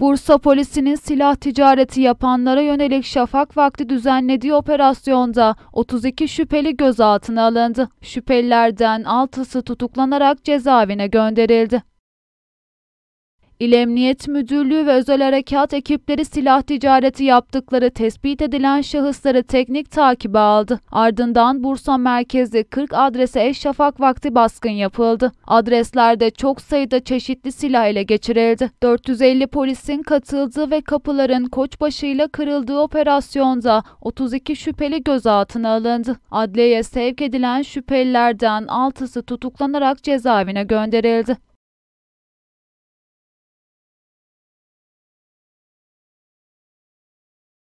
Bursa polisinin silah ticareti yapanlara yönelik şafak vakti düzenlediği operasyonda 32 şüpheli gözaltına alındı. Şüphelilerden 6'sı tutuklanarak cezaevine gönderildi. İl Emniyet Müdürlüğü ve özel harekat ekipleri silah ticareti yaptıkları tespit edilen şahısları teknik takibe aldı. Ardından Bursa Merkezi 40 adrese eş şafak vakti baskın yapıldı. Adreslerde çok sayıda çeşitli silah ele geçirildi. 450 polisin katıldığı ve kapıların koçbaşıyla kırıldığı operasyonda 32 şüpheli gözaltına alındı. Adliyeye sevk edilen şüphelilerden 6'sı tutuklanarak cezaevine gönderildi.